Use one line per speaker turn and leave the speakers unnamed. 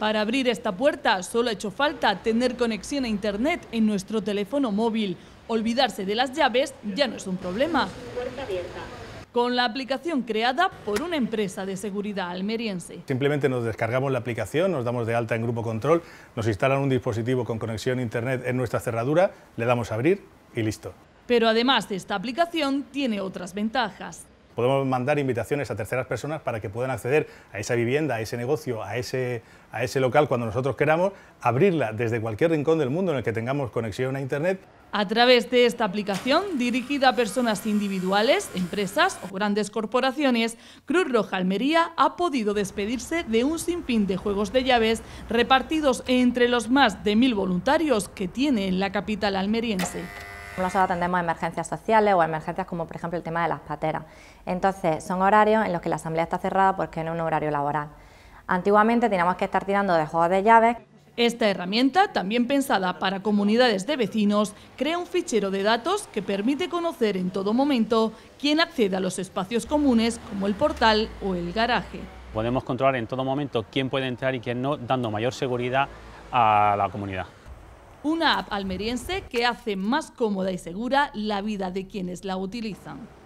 Para abrir esta puerta solo ha hecho falta tener conexión a Internet en nuestro teléfono móvil. Olvidarse de las llaves ya no es un problema. con la aplicación creada por una empresa de seguridad almeriense.
Simplemente nos descargamos la aplicación, nos damos de alta en grupo control, nos instalan un dispositivo con conexión a Internet en nuestra cerradura, le damos a abrir y listo.
Pero además de esta aplicación tiene otras ventajas
podemos mandar invitaciones a terceras personas para que puedan acceder a esa vivienda, a ese negocio, a ese, a ese local cuando nosotros queramos, abrirla desde cualquier rincón del mundo en el que tengamos conexión a Internet.
A través de esta aplicación, dirigida a personas individuales, empresas o grandes corporaciones, Cruz Roja Almería ha podido despedirse de un sinfín de juegos de llaves repartidos entre los más de mil voluntarios que tiene en la capital almeriense. No nosotros atendemos emergencias sociales o emergencias
como, por ejemplo, el tema de las pateras. Entonces, son horarios en los que la asamblea está cerrada porque no es un horario laboral. Antiguamente teníamos que
estar tirando de juegos de llaves. Esta herramienta, también pensada para comunidades de vecinos, crea un fichero de datos que permite conocer en todo momento quién accede a los espacios comunes como el portal o el garaje.
Podemos controlar en todo momento quién puede entrar y quién no, dando mayor seguridad a la comunidad
una app almeriense que hace más cómoda y segura la vida de quienes la utilizan.